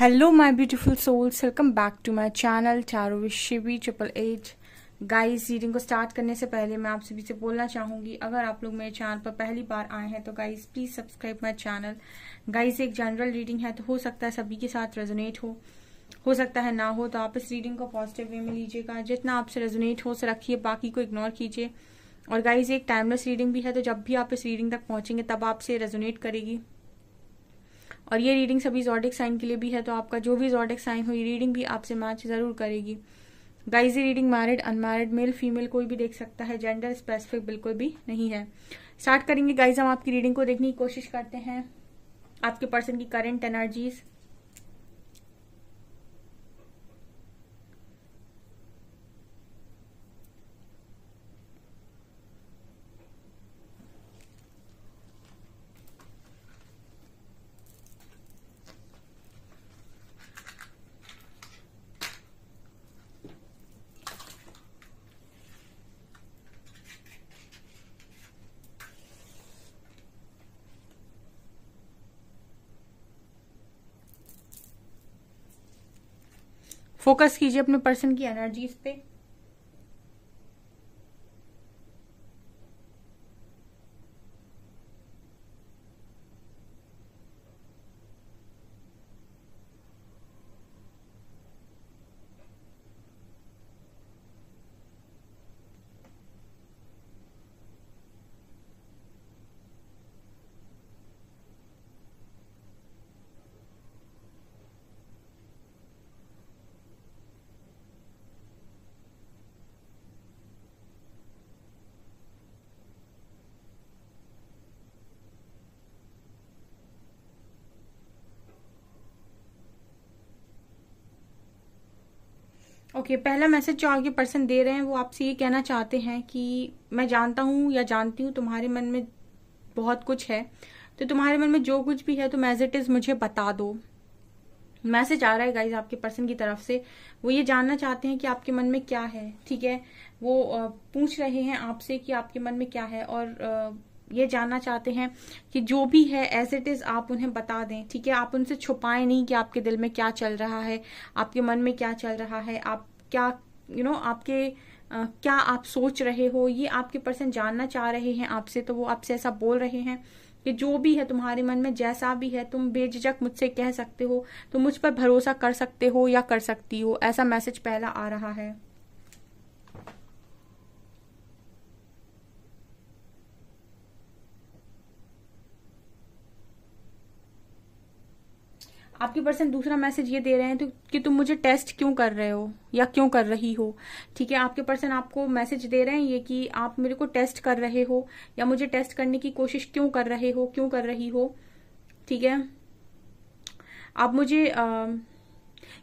Hello my beautiful souls welcome back to my channel चारो शिवी triple eight guys reading को start करने से पहले मैं आप सभी से बोलना चाहूंगी अगर आप लोग मेरे चैनल पर पहली बार आए हैं तो guys please subscribe my channel guys एक जनरल रीडिंग है तो हो सकता है सभी के साथ रेजोनेट हो हो सकता है ना हो तो आप इस रीडिंग को पॉजिटिव वे में लीजिएगा जितना आपसे रेजोनेट हो उसे रखिए बाकी को इग्नोर कीजिए और गाइज एक टाइमलेस रीडिंग भी है तो जब भी आप इस रीडिंग तक पहुंचेंगे तब आपसे रेजोनेट करेगी और ये रीडिंग सभी जॉडिक साइन के लिए भी है तो आपका जो भी जॉडिक साइन हो ये रीडिंग भी आपसे मैच ज़रूर करेगी गाइज ये reading married unmarried male female कोई भी देख सकता है जेंडर स्पेसिफिक बिल्कुल भी नहीं है स्टार्ट करेंगे गाइज हम आपकी रीडिंग को देखने की कोशिश करते हैं आपके पर्सन की करेंट एनर्जीज़ फोकस कीजिए अपने पर्सन की एनर्जीज पे ओके okay, पहला मैसेज जो आगे पर्सन दे रहे हैं वो आपसे ये कहना चाहते हैं कि मैं जानता हूँ या जानती हूँ तुम्हारे मन में बहुत कुछ है तो तुम्हारे मन में जो कुछ भी है तुम एज इट इज मुझे बता दो मैसेज आ रहा है गाइज आपके पर्सन की तरफ से वो ये जानना चाहते हैं कि आपके मन में क्या है ठीक है वो पूछ रहे हैं आपसे कि आपके मन में क्या है और ये जानना चाहते हैं कि जो भी है एज इट इज आप उन्हें बता दें ठीक है आप उनसे छुपाएं नहीं कि आपके दिल में क्या चल रहा है आपके मन में क्या चल रहा है आप क्या यू you नो know, आपके आ, क्या आप सोच रहे हो ये आपके पर्सन जानना चाह रहे हैं आपसे तो वो आपसे ऐसा बोल रहे हैं कि जो भी है तुम्हारे मन में जैसा भी है तुम बेझिझक मुझसे कह सकते हो तुम मुझ पर भरोसा कर सकते हो या कर सकती हो ऐसा मैसेज पहला आ रहा है आपके पर्सन दूसरा मैसेज ये दे रहे हैं तो कि तुम मुझे टेस्ट क्यों कर रहे हो या क्यों कर रही हो ठीक है आपके पर्सन आपको मैसेज दे रहे हैं ये कि आप मेरे को टेस्ट कर रहे हो या मुझे टेस्ट करने की कोशिश क्यों कर रहे हो क्यों कर रही हो ठीक है आप मुझे आ,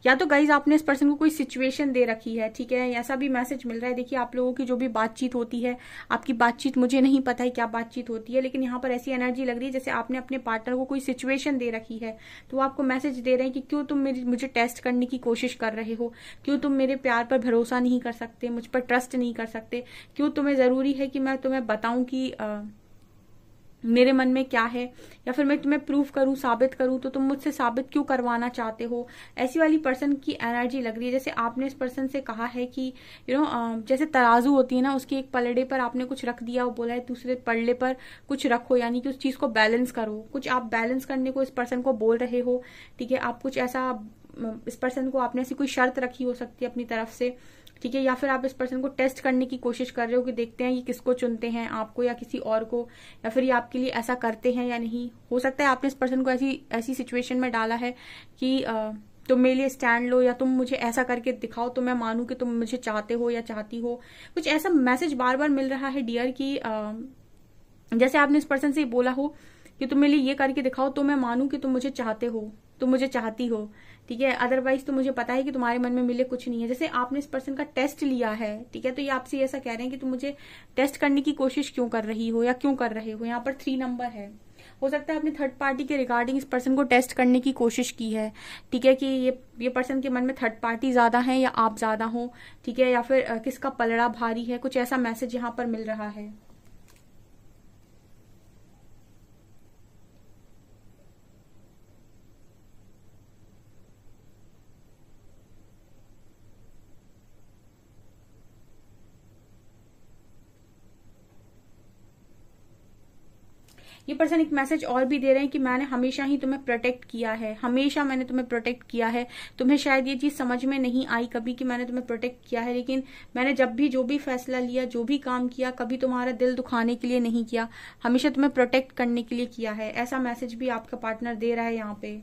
या तो गाइज आपने इस पर्सन को कोई सिचुएशन दे रखी है ठीक है ऐसा भी मैसेज मिल रहा है देखिए आप लोगों की जो भी बातचीत होती है आपकी बातचीत मुझे नहीं पता है क्या बातचीत होती है लेकिन यहाँ पर ऐसी एनर्जी लग रही है जैसे आपने अपने पार्टनर को कोई सिचुएशन दे रखी है तो वो आपको मैसेज दे रहे हैं कि क्यों तुम मेरी मुझे टेस्ट करने की कोशिश कर रहे हो क्यों तुम मेरे प्यार पर भरोसा नहीं कर सकते मुझ पर ट्रस्ट नहीं कर सकते क्यों तुम्हें जरूरी है कि मैं तुम्हें बताऊं कि आ, मेरे मन में क्या है या फिर मैं तुम्हें प्रूव करूं साबित करूं तो तुम मुझसे साबित क्यों करवाना चाहते हो ऐसी वाली पर्सन की एनर्जी लग रही है जैसे आपने इस पर्सन से कहा है कि यू you नो know, जैसे तराजू होती है ना उसके एक पलड़े पर आपने कुछ रख दिया वो बोला है दूसरे पलड़े पर कुछ रखो यानी कि उस चीज को बैलेंस करो कुछ आप बैलेंस करने को इस पर्सन को बोल रहे हो ठीक है आप कुछ ऐसा इस पर्सन को आपने ऐसी कोई शर्त रखी हो सकती है अपनी तरफ से ठीक है या फिर आप इस पर्सन को टेस्ट करने की कोशिश कर रहे हो कि देखते हैं ये किसको चुनते हैं आपको या किसी और को या फिर ये आपके लिए ऐसा करते हैं या नहीं हो सकता है आपने इस पर्सन को ऐसी ऐसी सिचुएशन में डाला है कि आ, तुम मेरे लिए स्टैंड लो या तुम मुझे ऐसा करके दिखाओ तो मैं मानू कि तुम मुझे चाहते हो या चाहती हो कुछ ऐसा मैसेज बार बार मिल रहा है डियर कि जैसे आपने इस पर्सन से बोला हो कि तुम मेरे लिए ये करके दिखाओ तो मैं मानू कि तुम मुझे चाहते हो तुम मुझे चाहती हो ठीक है अदरवाइज तो मुझे पता है कि तुम्हारे मन में मिले कुछ नहीं है जैसे आपने इस पर्सन का टेस्ट लिया है ठीक है तो ये आपसे ऐसा कह रहे हैं कि तुम मुझे टेस्ट करने की कोशिश क्यों कर रही हो या क्यों कर रहे हो यहाँ पर थ्री नंबर है हो सकता है आपने थर्ड पार्टी के रिगार्डिंग इस पर्सन को टेस्ट करने की कोशिश की है ठीक है कि ये ये पर्सन के मन में थर्ड पार्टी ज्यादा है या आप ज्यादा हो ठीक है या फिर किसका पलड़ा भारी है कुछ ऐसा मैसेज यहाँ पर मिल रहा है ये पर्सन एक मैसेज और भी दे रहे हैं कि मैंने हमेशा ही तुम्हें प्रोटेक्ट किया है हमेशा मैंने तुम्हें प्रोटेक्ट किया है तुम्हें शायद ये चीज समझ में नहीं आई कभी कि मैंने तुम्हें प्रोटेक्ट किया है लेकिन मैंने जब भी जो भी फैसला लिया जो भी काम किया कभी तुम्हारा दिल दुखाने के लिए नहीं किया हमेशा तुम्हें प्रोटेक्ट करने के लिए किया है ऐसा मैसेज भी आपका पार्टनर दे रहा है यहाँ पे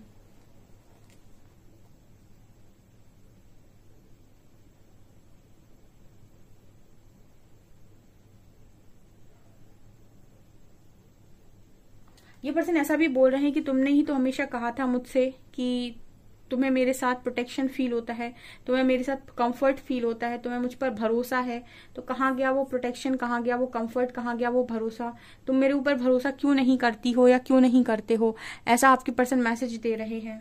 ये पर्सन ऐसा भी बोल रहे हैं कि तुमने ही तो हमेशा कहा था मुझसे कि तुम्हें मेरे साथ प्रोटेक्शन फील होता है तुम्हें मेरे साथ कंफर्ट फील होता है तुम्हें मुझ पर भरोसा है तो कहाँ गया वो प्रोटेक्शन कहाँ गया वो कंफर्ट कहाँ गया वो भरोसा तुम मेरे ऊपर भरोसा क्यों नहीं करती हो या क्यों नहीं करते हो ऐसा आपके पर्सन मैसेज दे रहे हैं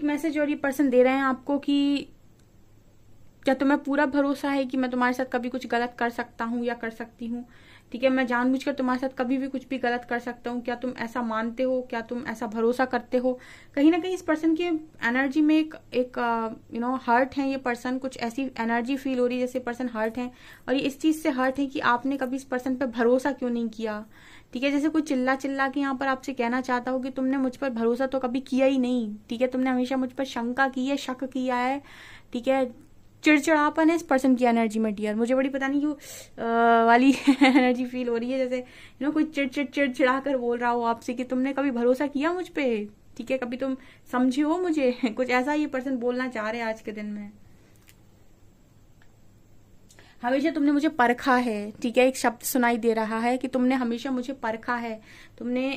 एक मैसेज और ये पर्सन दे रहे हैं आपको कि क्या तुम्हें पूरा भरोसा है कि मैं तुम्हारे साथ कभी कुछ गलत कर सकता हूँ या कर सकती हूँ ठीक है मैं जानबूझकर तुम्हारे साथ कभी भी कुछ भी गलत कर सकता हूँ क्या तुम ऐसा मानते हो क्या तुम ऐसा भरोसा करते हो कहीं ना कहीं इस पर्सन की एनर्जी में एक एक यू नो हर्ट है ये पर्सन कुछ ऐसी एनर्जी फील हो रही है जैसे पर्सन हर्ट है और ये इस चीज से हर्ट है कि आपने कभी इस पर्सन पर भरोसा क्यों नहीं किया ठीक है जैसे कोई चिल्ला चिल्ला के यहाँ पर आपसे कहना चाहता हो कि तुमने मुझ पर भरोसा तो कभी किया ही नहीं ठीक है तुमने हमेशा मुझ पर शंका की है शक किया है ठीक है चिड़चिड़ापन है इस पर्सन की एनर्जी में डियर मुझे बड़ी पता नहीं क्यों वाली एनर्जी फील हो रही है जैसे यू नो कोई चिड़चिड़ चिड़चिड़ा कर बोल रहा हो आपसे कि तुमने कभी भरोसा किया मुझ पर ठीक है कभी तुम समझे हो मुझे कुछ ऐसा ये पर्सन बोलना चाह रहे हैं आज के दिन में हमेशा तुमने मुझे परखा है ठीक है एक शब्द सुनाई दे रहा है कि तुमने हमेशा मुझे परखा है तुमने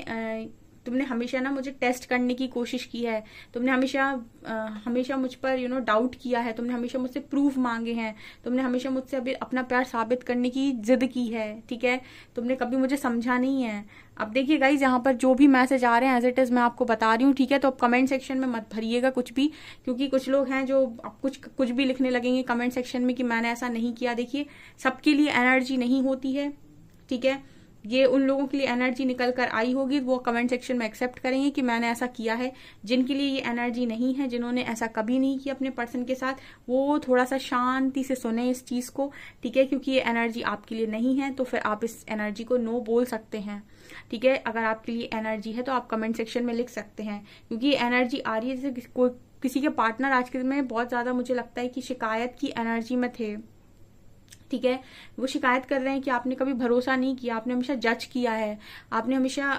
तुमने हमेशा ना मुझे टेस्ट करने की कोशिश की है तुमने हमेशा आ, हमेशा मुझ पर यू नो डाउट किया है तुमने हमेशा मुझसे प्रूफ मांगे हैं तुमने हमेशा मुझसे अभी अपना प्यार साबित करने की जिद की है ठीक है तुमने कभी मुझे समझा नहीं है अब देखिए गाइज यहाँ पर जो भी मैसेज आ रहे हैं एज इट इज मैं आपको बता रही हूँ ठीक है तो आप कमेंट सेक्शन में मत भरिएगा कुछ भी क्योंकि कुछ लोग हैं जो अब कुछ कुछ भी लिखने लगेंगे कमेंट सेक्शन में कि मैंने ऐसा नहीं किया देखिए सबके लिए एनर्जी नहीं होती है ठीक है ये उन लोगों के लिए एनर्जी निकल कर आई होगी वो कमेंट सेक्शन में एक्सेप्ट करेंगे कि मैंने ऐसा किया है जिनके लिए ये एनर्जी नहीं है जिन्होंने ऐसा कभी नहीं किया अपने पर्सन के साथ वो थोड़ा सा शांति से सुने इस चीज को ठीक है क्योंकि ये एनर्जी आपके लिए नहीं है तो फिर आप इस एनर्जी को नो बोल सकते हैं ठीक है अगर आपके लिए एनर्जी है तो आप कमेंट सेक्शन में लिख सकते हैं क्योंकि ये एनर्जी आ रही है जैसे कोई किसी के पार्टनर आज के दिन में बहुत ज्यादा मुझे लगता है कि शिकायत की एनर्जी में थे ठीक है वो शिकायत कर रहे हैं कि आपने कभी भरोसा नहीं किया आपने हमेशा जज किया है आपने हमेशा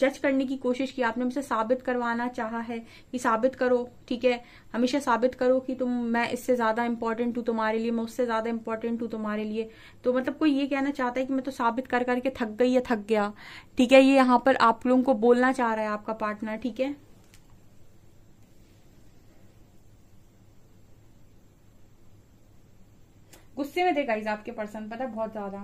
जज करने की कोशिश की आपने हमेशा साबित करवाना चाहा है कि साबित करो ठीक है हमेशा साबित करो कि तुम मैं इससे ज्यादा इंपॉर्टेंट हूँ तुम्हारे लिए मैं उससे ज्यादा इंपॉर्टेंट हूँ तुम्हारे लिए तो मतलब कोई ये कहना चाहता है कि मैं तो साबित कर करके थक गई या थक गया ठीक है ये यहाँ पर आप लोगों को बोलना चाह रहा है आपका पार्टनर ठीक है गुस्से में थे गाइज आपके पर्सन पता बहुत ज्यादा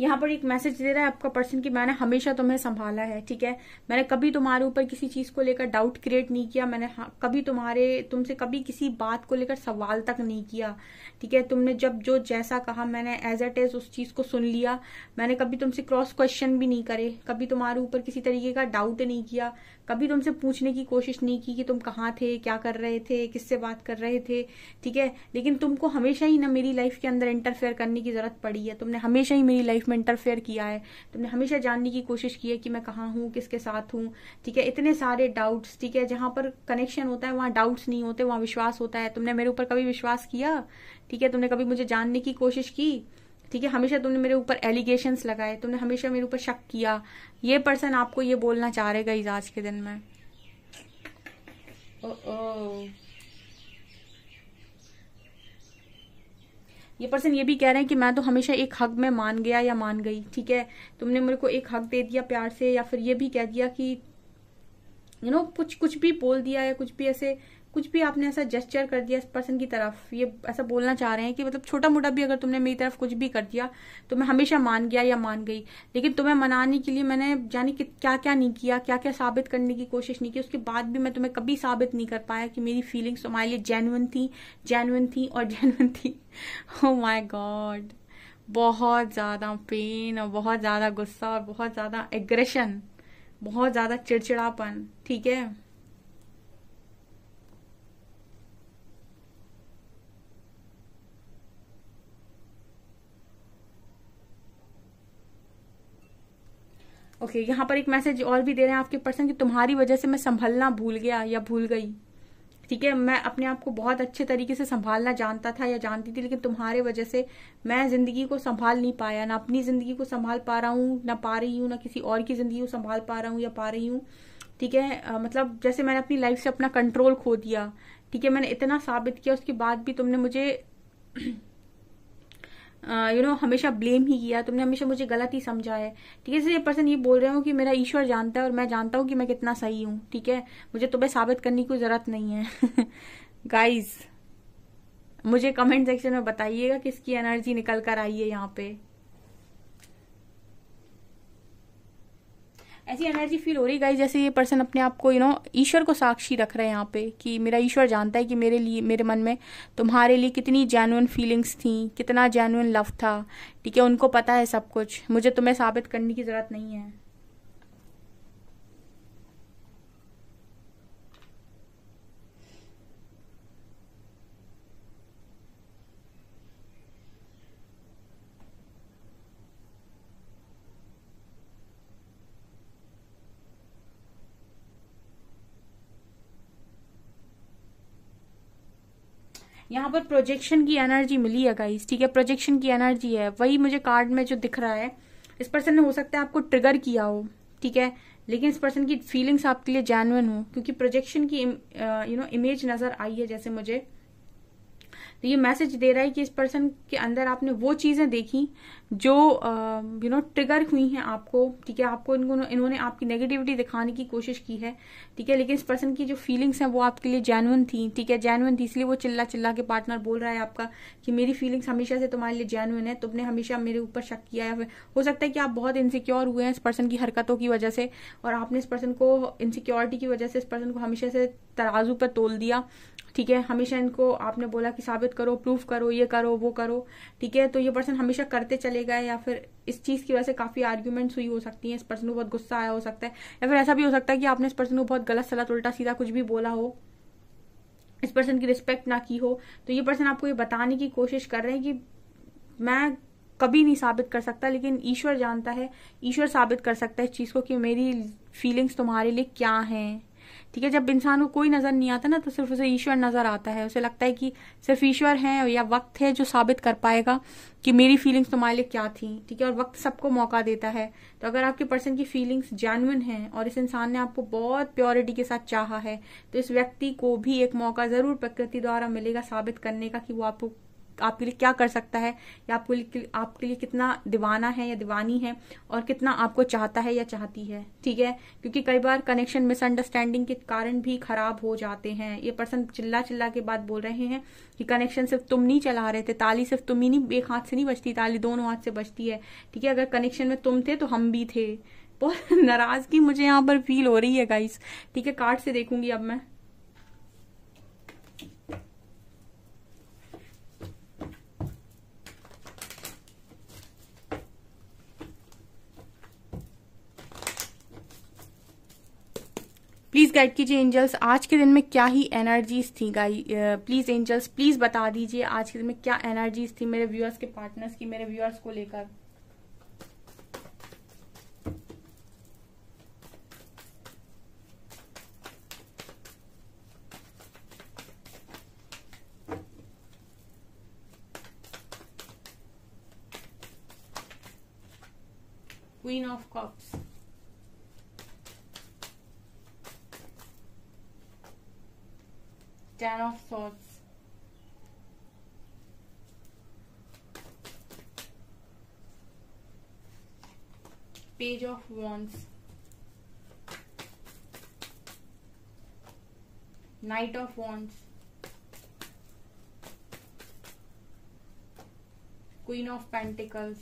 यहाँ पर एक मैसेज दे रहा है आपका पर्सन कि मैंने हमेशा तुम्हें संभाला है ठीक है मैंने कभी तुम्हारे ऊपर किसी चीज को लेकर डाउट क्रिएट नहीं किया मैंने हाँ, कभी तुम्हारे तुमसे कभी किसी बात को लेकर सवाल तक नहीं किया ठीक है तुमने जब जो जैसा कहा मैंने एज एट एज उस चीज को सुन लिया मैंने कभी तुमसे क्रॉस क्वेश्चन भी नहीं करे कभी तुम्हारे ऊपर किसी तरीके का डाउट नहीं किया कभी तुमसे पूछने की कोशिश नहीं की कि तुम कहाँ थे क्या कर रहे थे किससे बात कर रहे थे ठीक है लेकिन तुमको हमेशा ही ना मेरी लाइफ के अंदर इंटरफेयर करने की जरूरत पड़ी है तुमने हमेशा ही मेरी लाइफ में इंटरफेयर किया है तुमने हमेशा जानने की कोशिश की है कि मैं कहाँ हूँ किसके साथ हूँ ठीक है इतने सारे डाउट्स ठीक है जहां पर कनेक्शन होता है वहां डाउट्स नहीं होते वहां विश्वास होता है तुमने मेरे ऊपर कभी विश्वास किया ठीक है तुमने कभी मुझे जानने की कोशिश की ठीक है हमेशा तुमने मेरे ऊपर एलिगेशन लगाए तुमने हमेशा मेरे ऊपर शक किया ये पर्सन आपको ये बोलना चाह रहेगा इजाज के दिन में ओ ये पर्सन ये भी कह रहे हैं कि मैं तो हमेशा एक हक में मान गया या मान गई ठीक है तुमने मेरे को एक हक दे दिया प्यार से या फिर ये भी कह दिया कि यू you नो know, कुछ कुछ भी बोल दिया या कुछ भी ऐसे कुछ भी आपने ऐसा जेस्चर कर दिया इस पर्सन की तरफ ये ऐसा बोलना चाह रहे हैं कि मतलब छोटा मोटा भी अगर तुमने मेरी तरफ कुछ भी कर दिया तो मैं हमेशा मान गया या मान गई लेकिन तुम्हें मनाने के लिए मैंने जाने कि क्या क्या नहीं किया क्या क्या साबित करने की कोशिश नहीं की उसके बाद भी मैं तुम्हें कभी साबित नहीं कर पाया कि मेरी फीलिंग्स तुम्हारे लिए जेनुअन थी जेनुअन थी और जेनुअन थी ओ माई गॉड बहुत ज़्यादा पेन और बहुत ज़्यादा गुस्सा और बहुत ज़्यादा एग्रेशन बहुत ज़्यादा चिड़चिड़ापन ठीक है ओके okay, यहाँ पर एक मैसेज और भी दे रहे हैं आपके पर्सन कि तुम्हारी वजह से मैं संभलना भूल गया या भूल गई ठीक है मैं अपने आप को बहुत अच्छे तरीके से संभालना जानता था या जानती थी लेकिन तुम्हारे वजह से मैं जिंदगी को संभाल नहीं पाया ना अपनी जिंदगी को संभाल पा रहा हूँ ना पा रही हूँ ना किसी और की जिंदगी को संभाल पा रहा हूँ या पा रही हूँ ठीक है मतलब जैसे मैंने अपनी लाइफ से अपना कंट्रोल खो दिया ठीक है मैंने इतना साबित किया उसके बाद भी तुमने मुझे यू नो हमेशा ब्लेम ही किया तुमने हमेशा मुझे गलत ही समझा है ठीक है इसलिए पर्सन ये बोल रहे हो कि मेरा ईश्वर जानता है और मैं जानता हूँ कि मैं कितना सही हूँ ठीक है मुझे तुम्हें साबित करने की जरूरत नहीं है गाइज मुझे कमेंट सेक्शन में बताइएगा किसकी एनर्जी निकल कर आई है यहाँ पे ऐसी एनर्जी फील हो रही गाइज जैसे ये पर्सन अपने आप को यू नो ईश्वर को साक्षी रख रहे हैं यहाँ पे कि मेरा ईश्वर जानता है कि मेरे लिए मेरे मन में तुम्हारे लिए कितनी जेनुअन फीलिंग्स थी कितना जेनुअन लव था ठीक है उनको पता है सब कुछ मुझे तुम्हें साबित करने की ज़रूरत नहीं है यहाँ पर प्रोजेक्शन की एनर्जी मिली है गाइस ठीक है प्रोजेक्शन की एनर्जी है वही मुझे कार्ड में जो दिख रहा है इस पर्सन ने हो सकता है आपको ट्रिगर किया हो ठीक है लेकिन इस पर्सन की फीलिंग्स आपके लिए जेनुअन हो क्योंकि प्रोजेक्शन की यू नो इमेज नजर आई है जैसे मुझे तो ये मैसेज दे रहा है कि इस पर्सन के अंदर आपने वो चीज़ें देखी जो यू नो ट्रिगर हुई हैं आपको ठीक है आपको इनको इन्होंने आपकी नेगेटिविटी दिखाने की कोशिश की है ठीक है लेकिन इस पर्सन की जो फीलिंग्स हैं वो आपके लिए जैनुअन थी ठीक है जैनुअन थी इसलिए वो चिल्ला चिल्ला के पार्टनर बोल रहा है आपका कि मेरी फीलिंग्स हमेशा से तुम्हारे लिए जैनुअन है तुमने हमेशा मेरे ऊपर शक किया है हो सकता है कि आप बहुत इनसिक्योर हुए हैं इस पर्सन की हरकतों की वजह से और आपने इस पर्सन को इनसिक्योरिटी की वजह से इस पर्सन को हमेशा से तराजू पर तोल दिया ठीक है हमेशा इनको आपने बोला कि साबित करो प्रूफ करो ये करो वो करो ठीक है तो ये पर्सन हमेशा करते चले गए या फिर इस चीज की वजह से काफी आर्ग्यूमेंट्स हुई हो सकती हैं इस पर्सन को बहुत गुस्सा आया हो सकता है या फिर ऐसा भी हो सकता है कि आपने इस पर्सन को बहुत गलत सलत उल्टा सीधा कुछ भी बोला हो इस पर्सन की रिस्पेक्ट ना की हो तो ये पर्सन आपको ये बताने की कोशिश कर रहे हैं कि मैं कभी नहीं साबित कर सकता लेकिन ईश्वर जानता है ईश्वर साबित कर सकता है इस चीज को कि मेरी फीलिंग्स तुम्हारे लिए क्या हैं ठीक है जब इंसान को कोई नजर नहीं आता ना तो सिर्फ उसे ईश्वर नजर आता है उसे लगता है कि सिर्फ ईश्वर है या वक्त है जो साबित कर पाएगा कि मेरी फीलिंग्स तुम्हारे लिए क्या थी ठीक है और वक्त सबको मौका देता है तो अगर आपके पर्सन की फीलिंग्स जैनविन हैं और इस इंसान ने आपको बहुत प्योरिटी के साथ चाहा है तो इस व्यक्ति को भी एक मौका जरूर प्रकृति द्वारा मिलेगा साबित करने का कि वो आपको आपके लिए क्या कर सकता है या आपके लिए आपके लिए कितना दीवाना है या दीवानी है और कितना आपको चाहता है या चाहती है ठीक है क्योंकि कई बार कनेक्शन मिसअंडरस्टैंडिंग के कारण भी खराब हो जाते हैं ये पर्सन चिल्ला चिल्ला के बाद बोल रहे हैं कि कनेक्शन सिर्फ तुम नहीं चला रहे थे ताली सिर्फ तुम ही नहीं एक हाथ से नहीं बचती ताली दोनों हाथ से बचती है ठीक है अगर कनेक्शन में तुम थे तो हम भी थे बहुत नाराजगी मुझे यहाँ पर फील हो रही है गाइस ठीक है कार्ड से देखूंगी अब मैं प्लीज गाइड कीजिए एंजल्स आज के दिन में क्या ही एनर्जीज थी गाई प्लीज एंजल्स प्लीज बता दीजिए आज के दिन में क्या एनर्जीज थी मेरे व्यूअर्स के पार्टनर्स की मेरे व्यूअर्स को लेकर thoughts. Page of Wands. Knight of Wands. Queen of Pentacles.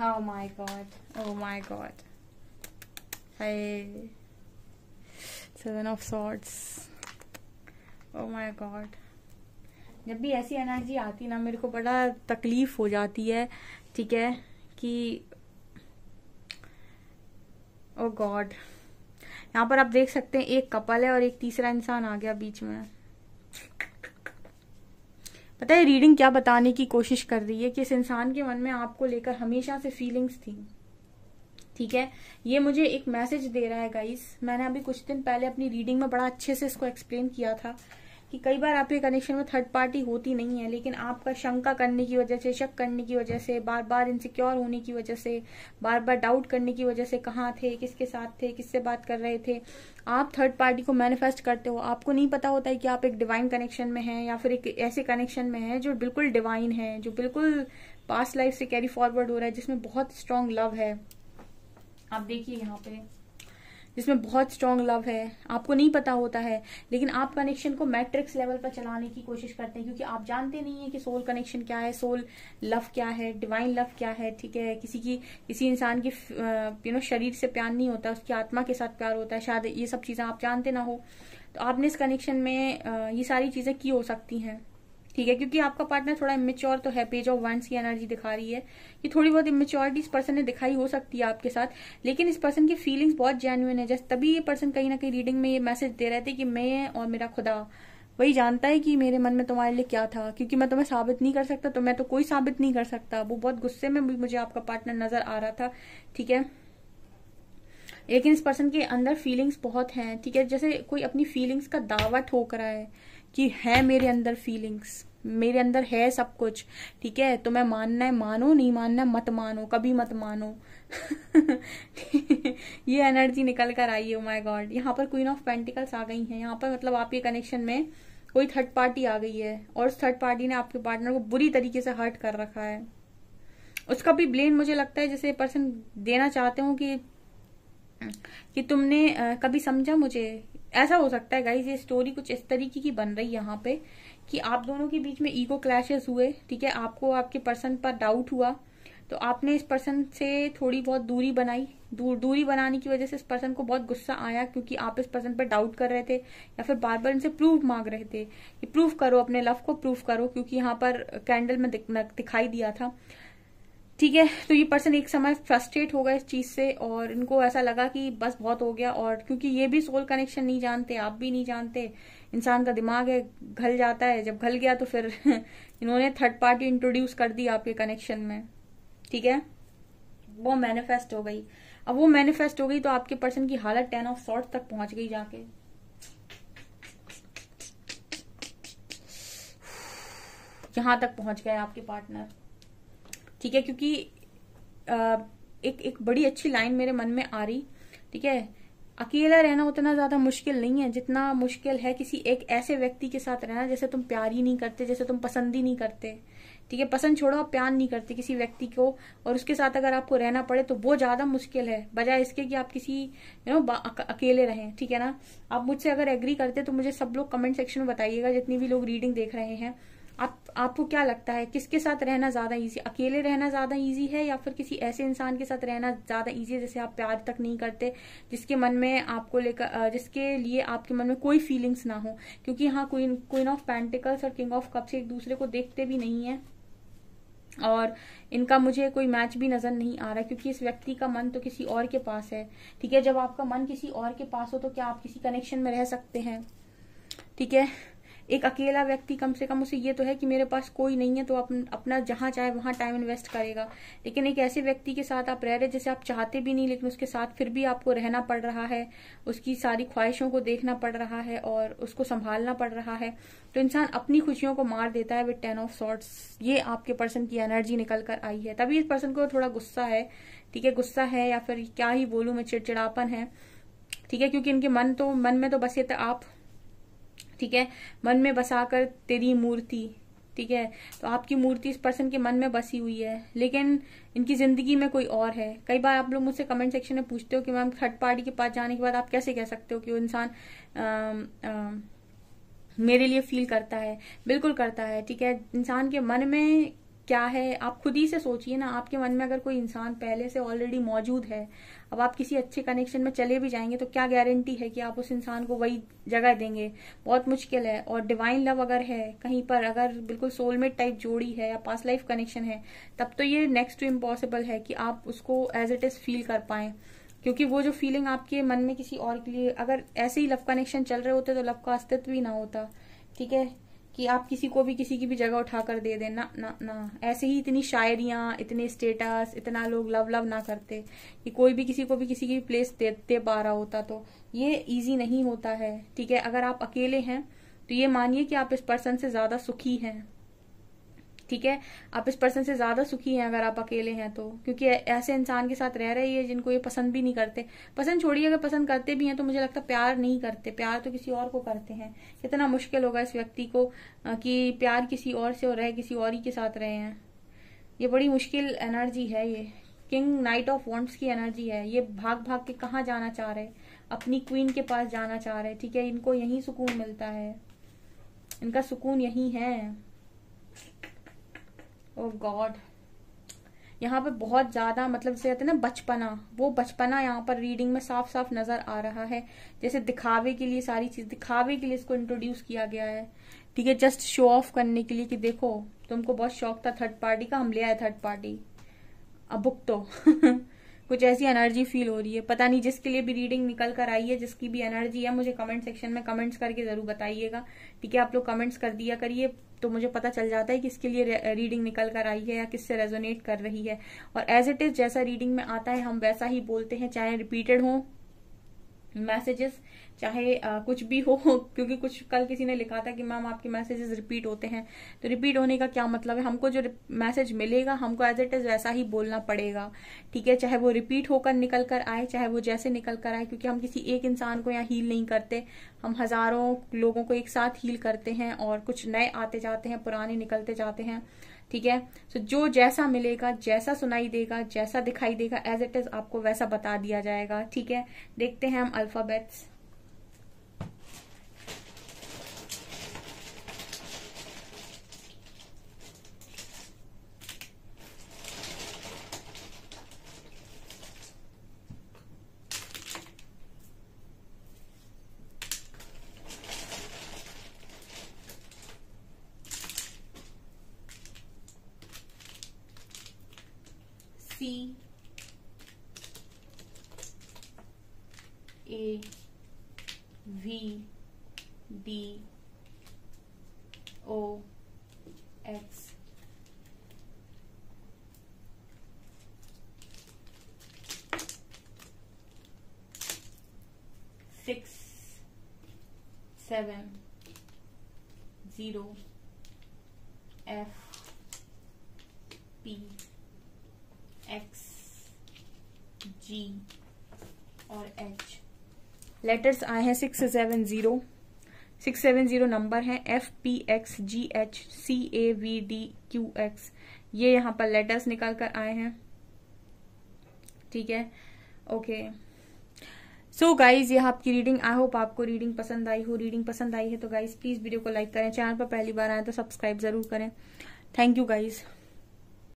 Oh my god. Oh my god. Hey. Seven of swords oh my god जब भी ऐसी एनर्जी आती ना मेरे को बड़ा तकलीफ हो जाती है ठीक है कि ओ oh गॉड यहाँ पर आप देख सकते हैं एक कपल है और एक तीसरा इंसान आ गया बीच में पता है रीडिंग क्या बताने की कोशिश कर रही है कि इस इंसान के मन में आपको लेकर हमेशा से फीलिंग्स थी ठीक है ये मुझे एक मैसेज दे रहा है गाइस मैंने अभी कुछ दिन पहले अपनी रीडिंग में बड़ा अच्छे से इसको एक्सप्लेन किया था कि कई बार आपके कनेक्शन में थर्ड पार्टी होती नहीं है लेकिन आपका शंका करने की वजह से शक करने की वजह से बार बार इनसिक्योर होने की वजह से बार बार डाउट करने की वजह से कहाँ थे किसके साथ थे किससे बात कर रहे थे आप थर्ड पार्टी को मैनिफेस्ट करते हो आपको नहीं पता होता है कि आप एक डिवाइन कनेक्शन में है या फिर एक ऐसे कनेक्शन में है जो बिल्कुल डिवाइन है जो बिल्कुल पास्ट लाइफ से कैरी फॉरवर्ड हो रहा है जिसमें बहुत स्ट्रांग लव है आप देखिए यहाँ पे जिसमें बहुत स्ट्रांग लव है आपको नहीं पता होता है लेकिन आप कनेक्शन को मैट्रिक्स लेवल पर चलाने की कोशिश करते हैं क्योंकि आप जानते नहीं है कि सोल कनेक्शन क्या है सोल लव क्या है डिवाइन लव क्या है ठीक है किसी की किसी इंसान की यू नो शरीर से प्यार नहीं होता उसकी आत्मा के साथ प्यार होता है शायद ये सब चीजें आप जानते ना हो तो आपने इस कनेक्शन में ये सारी चीजें की हो सकती हैं ठीक है क्योंकि आपका पार्टनर थोड़ा इमेच्योर तो है पेज ऑफ वंस की एनर्जी दिखा रही है कि थोड़ी बहुत इमेच्योरिटी इस पर्सन ने दिखाई हो सकती है आपके साथ लेकिन इस पर्सन की फीलिंग्स बहुत जेन्यून है जैसे तभी ये पर्सन कहीं ना कहीं रीडिंग में ये मैसेज दे रहे थे कि मैं और मेरा खुदा वही जानता है कि मेरे मन में तुम्हारे लिए क्या था क्योंकि मैं तुम्हें साबित नहीं कर सकता तो मैं तो कोई साबित नहीं कर सकता वो बहुत गुस्से में भी मुझे आपका पार्टनर नजर आ रहा था ठीक है लेकिन इस पर्सन के अंदर फीलिंग्स बहुत हैं ठीक है जैसे कोई अपनी फीलिंग्स का दावा ठोक रहा है कि है मेरे अंदर फीलिंग्स मेरे अंदर है सब कुछ ठीक है तो मैं मानना है मानो नहीं मानना मत मानो कभी मत मानो ये एनर्जी निकल कर आई है माय गॉड यहाँ पर क्वीन ऑफ पेंटिकल्स आ गई हैं यहाँ पर मतलब आपके कनेक्शन में कोई थर्ड पार्टी आ गई है और उस थर्ड पार्टी ने आपके पार्टनर को बुरी तरीके से हर्ट कर रखा है उसका भी ब्लेम मुझे लगता है जैसे पर्सन देना चाहते हो कि कि तुमने कभी समझा मुझे ऐसा हो सकता है गाइज ये स्टोरी कुछ इस तरीके की बन रही है यहाँ पे कि आप दोनों के बीच में ईगो क्लैशेस हुए ठीक है आपको आपके पर्सन पर डाउट हुआ तो आपने इस पर्सन से थोड़ी बहुत दूरी बनाई दूर दूरी बनाने की वजह से इस पर्सन को बहुत गुस्सा आया क्योंकि आप इस पर्सन पर डाउट कर रहे थे या फिर बार बार इनसे प्रूफ मांग रहे थे कि प्रूफ करो अपने लव को प्रूफ करो क्योंकि यहाँ पर कैंडल में दिखाई दिया था ठीक है तो ये पर्सन एक समय फ्रस्ट्रेट हो गए इस चीज से और इनको ऐसा लगा कि बस बहुत हो गया और क्योंकि ये भी सोल कनेक्शन नहीं जानते आप भी नहीं जानते इंसान का दिमाग है घल जाता है जब घल गया तो फिर इन्होंने थर्ड पार्टी इंट्रोड्यूस कर दी आपके कनेक्शन में ठीक है वो मैनिफेस्ट हो गई अब वो मैनिफेस्ट हो गई तो आपके पर्सन की हालत टेन ऑफ सॉर्ट तक पहुंच गई जाके यहां तक पहुंच गए आपके पार्टनर ठीक है क्योंकि एक एक बड़ी अच्छी लाइन मेरे मन में आ रही ठीक है अकेला रहना उतना ज्यादा मुश्किल नहीं है जितना मुश्किल है किसी एक ऐसे व्यक्ति के साथ रहना जैसे तुम प्यार ही नहीं करते जैसे तुम पसंद ही नहीं करते ठीक है पसंद छोड़ो आप प्यार नहीं करते किसी व्यक्ति को और उसके साथ अगर आपको रहना पड़े तो वो ज्यादा मुश्किल है बजाय इसके कि आप किसी यू नो अकेले रहें ठीक है ना आप मुझसे अगर एग्री करते तो मुझे सब लोग कमेंट सेक्शन में बताइएगा जितनी भी लोग रीडिंग देख रहे हैं आप आपको क्या लगता है किसके साथ रहना ज्यादा ईजी अकेले रहना ज्यादा ईजी है या फिर किसी ऐसे इंसान के साथ रहना ज्यादा ईजी है जैसे आप प्यार तक नहीं करते जिसके मन में आपको लेकर जिसके लिए आपके मन में कोई फीलिंग्स ना हो क्योंकि हाँ क्वीन क्वीन ऑफ पैंटिकल्स और किंग ऑफ कप्स एक दूसरे को देखते भी नहीं है और इनका मुझे कोई मैच भी नजर नहीं आ रहा क्योंकि इस व्यक्ति का मन तो किसी और के पास है ठीक है जब आपका मन किसी और के पास हो तो क्या आप किसी कनेक्शन में रह सकते हैं ठीक है एक अकेला व्यक्ति कम से कम उसे ये तो है कि मेरे पास कोई नहीं है तो अपन, अपना जहां चाहे वहां टाइम इन्वेस्ट करेगा लेकिन एक ऐसे व्यक्ति के साथ आप रह रहे जैसे आप चाहते भी नहीं लेकिन उसके साथ फिर भी आपको रहना पड़ रहा है उसकी सारी ख्वाहिशों को देखना पड़ रहा है और उसको संभालना पड़ रहा है तो इंसान अपनी खुशियों को मार देता है विद टेन ऑफ सॉर्ट्स ये आपके पर्सन की एनर्जी निकल कर आई है तभी इस पर्सन को थोड़ा गुस्सा है ठीक है गुस्सा है या फिर क्या ही बोलू मैं चिड़चिड़ापन है ठीक है क्योंकि इनके मन तो मन में तो बस ये आप ठीक है मन में बसाकर तेरी मूर्ति ठीक है तो आपकी मूर्ति इस पर्सन के मन में बसी हुई है लेकिन इनकी जिंदगी में कोई और है कई बार आप लोग मुझसे कमेंट सेक्शन में पूछते हो कि मैम थर्ड पार्टी के पास जाने के बाद आप कैसे कह सकते हो कि वो इंसान मेरे लिए फील करता है बिल्कुल करता है ठीक है इंसान के मन में क्या है आप खुद ही से सोचिए ना आपके मन में अगर कोई इंसान पहले से ऑलरेडी मौजूद है अब आप किसी अच्छे कनेक्शन में चले भी जाएंगे तो क्या गारंटी है कि आप उस इंसान को वही जगह देंगे बहुत मुश्किल है और डिवाइन लव अगर है कहीं पर अगर बिल्कुल सोलमेट टाइप जोड़ी है या पास लाइफ कनेक्शन है तब तो ये नेक्स्ट टू इम्पॉसिबल है कि आप उसको एज इट इज फील कर पाए क्योंकि वो जो फीलिंग आपके मन में किसी और के लिए अगर ऐसे ही लव कनेक्शन चल रहे होते तो लव का अस्तित्व ही ना होता ठीक है कि आप किसी को भी किसी की भी जगह उठा कर दे देना ना ना ऐसे ही इतनी शायरियां इतने स्टेटस इतना लोग लव लव ना करते कि कोई भी किसी को भी किसी की भी प्लेस दे, दे पा रहा होता तो ये इजी नहीं होता है ठीक है अगर आप अकेले हैं तो ये मानिए कि आप इस पर्सन से ज्यादा सुखी हैं ठीक है आप इस पर्सन से ज्यादा सुखी हैं अगर आप अकेले हैं तो क्योंकि ऐसे इंसान के साथ रह रही है जिनको ये पसंद भी नहीं करते पसंद छोड़िए अगर पसंद करते भी हैं तो मुझे लगता है प्यार नहीं करते प्यार तो किसी और को करते हैं कितना मुश्किल होगा इस व्यक्ति को कि प्यार किसी और से और रहे किसी और ही के साथ रहे हैं ये बड़ी मुश्किल एनर्जी है ये किंग नाइट ऑफ वॉन्ट्स की एनर्जी है ये भाग भाग के कहाँ जाना चाह रहे अपनी क्वीन के पास जाना चाह रहे ठीक है इनको यही सुकून मिलता है इनका सुकून यही है ओ oh गॉड यहाँ पे बहुत ज्यादा मतलब जैसे कहते हैं ना बचपना वो बचपना यहाँ पर रीडिंग में साफ साफ नजर आ रहा है जैसे दिखावे के लिए सारी चीज दिखावे के लिए इसको इंट्रोड्यूस किया गया है ठीक है जस्ट शो ऑफ करने के लिए कि देखो तुमको बहुत शौक था थर्ड पार्टी का हम ले आए थर्ड पार्टी अब बुक तो कुछ ऐसी एनर्जी फील हो रही है पता नहीं जिसके लिए भी रीडिंग निकल कर आई है जिसकी भी एनर्जी है मुझे कमेंट सेक्शन में कमेंट्स करके जरूर बताइएगा ठीक है आप लोग कमेंट्स कर दिया करिए तो मुझे पता चल जाता है कि इसके लिए रीडिंग निकल कर आई है या किससे रेजोनेट कर रही है और एज इट इज जैसा रीडिंग में आता है हम वैसा ही बोलते हैं चाहे रिपीटेड हो मैसेजेस चाहे आ, कुछ भी हो क्योंकि कुछ कल किसी ने लिखा था कि मैम आपके मैसेजेस रिपीट होते हैं तो रिपीट होने का क्या मतलब है हमको जो मैसेज मिलेगा हमको एज इट इज वैसा ही बोलना पड़ेगा ठीक है चाहे वो रिपीट होकर निकल कर आए चाहे वो जैसे निकल कर आए क्योंकि हम किसी एक इंसान को यहाँ हील नहीं करते हम हजारों लोगों को एक साथ हील करते हैं और कुछ नए आते जाते हैं पुराने निकलते जाते हैं ठीक है सो जो जैसा मिलेगा जैसा सुनाई देगा जैसा दिखाई देगा एज इट इज आपको वैसा बता दिया जाएगा ठीक है देखते हैं हम alphabets six seven zero F P X G और एच लेटर्स आए हैं six seven zero six seven zero number है F P X G H C A V D Q X ये यहाँ पर लेटर्स निकाल कर आए हैं ठीक है ओके okay. सो गाइज यह आपकी रीडिंग आई होप आपको रीडिंग पसंद आई हो रीडिंग पसंद आई है तो गाइज प्लीज वीडियो को लाइक करें चैनल पर पहली बार आए तो सब्सक्राइब जरूर करें थैंक यू गाइज़